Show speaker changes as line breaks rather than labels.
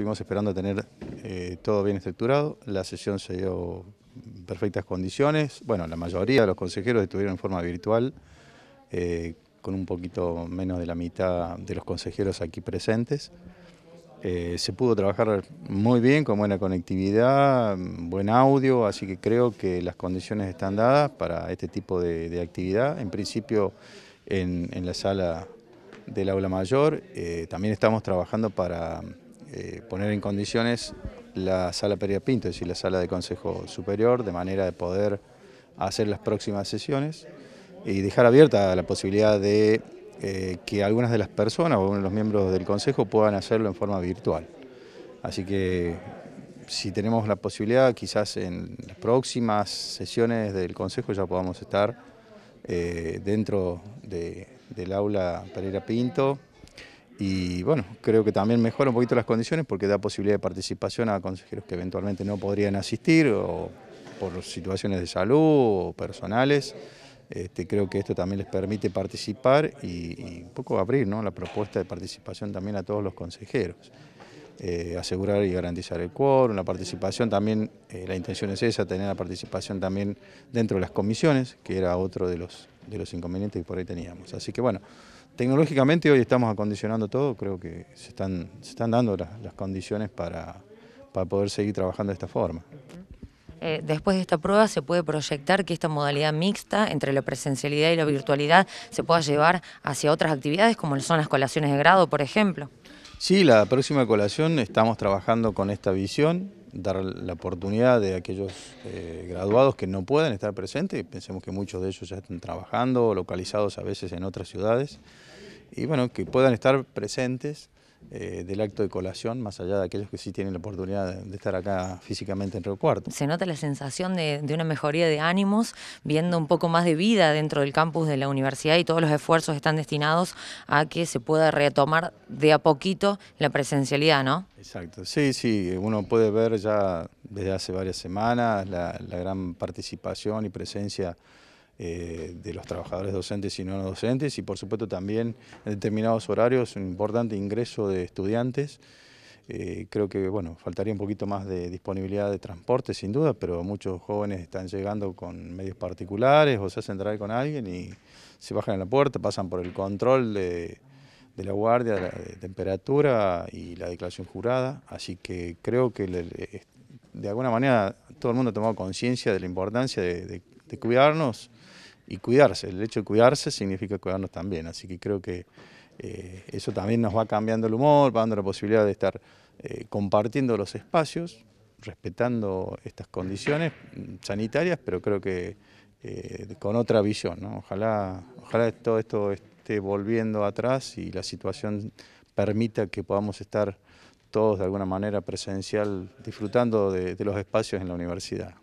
estuvimos esperando tener eh, todo bien estructurado, la sesión se dio en perfectas condiciones, bueno, la mayoría de los consejeros estuvieron en forma virtual, eh, con un poquito menos de la mitad de los consejeros aquí presentes. Eh, se pudo trabajar muy bien, con buena conectividad, buen audio, así que creo que las condiciones están dadas para este tipo de, actividad. En principio, en, la sala del aula mayor, también estamos trabajando para eh, poner en condiciones la sala Pereira Pinto, es decir, la sala de Consejo Superior, de manera de poder hacer las próximas sesiones y dejar abierta la posibilidad de eh, que algunas de las personas o de los miembros del Consejo puedan hacerlo en forma virtual. Así que si tenemos la posibilidad, quizás en las próximas sesiones del Consejo ya podamos estar eh, dentro del aula Pereira Pinto, y bueno, creo que también mejora un poquito las condiciones porque da posibilidad de participación a consejeros que eventualmente no podrían asistir o por situaciones de salud o personales. Este, creo que esto también les permite participar y, un poco abrir ¿no? la propuesta de participación también a todos los consejeros. Eh, asegurar y garantizar el quórum, la participación también, eh, la intención es esa, tener la participación también dentro de las comisiones, que era otro de los de los inconvenientes que por ahí teníamos. Así que bueno, tecnológicamente hoy estamos acondicionando todo, creo que se están, están dando las, condiciones para, poder seguir trabajando de esta forma.
Eh, después de esta prueba se puede proyectar que esta modalidad mixta entre la presencialidad y la virtualidad se pueda llevar hacia otras actividades como son las colaciones de grado, por ejemplo.
Sí, la próxima colación estamos trabajando con esta visión, dar la oportunidad de aquellos eh, graduados que no pueden estar presentes, pensemos que muchos de ellos ya están trabajando, localizados a veces en otras ciudades, y bueno, que puedan estar presentes eh, del acto de colación, más allá de aquellos que sí tienen la oportunidad de, estar acá físicamente en Río Cuarto.
Se nota la sensación de, una mejoría de ánimos, viendo un poco más de vida dentro del campus de la universidad y todos los esfuerzos están destinados a que se pueda retomar de a poquito la presencialidad, ¿no?
Exacto, sí, sí, uno puede ver ya desde hace varias semanas la gran participación y presencia eh, de los trabajadores docentes y no docentes y por supuesto también en determinados horarios un importante ingreso de estudiantes. Eh, creo que bueno, faltaría un poquito más de disponibilidad de transporte sin duda, pero muchos jóvenes están llegando con medios particulares o se hacen entrar con alguien y se bajan en la puerta, pasan por el control de, de la guardia, de, la, temperatura y la declaración jurada, así que creo que de alguna manera todo el mundo ha tomado conciencia de la importancia de de cuidarnos y cuidarse. El hecho de cuidarse significa cuidarnos también, así que creo que eh, eso también nos va cambiando el humor, va dando la posibilidad de estar eh, compartiendo los espacios, respetando estas condiciones sanitarias, pero creo que eh, con otra visión. Ojalá, ojalá todo esto esté volviendo atrás y la situación permita que podamos estar todos de alguna manera presencial disfrutando de los espacios en la universidad.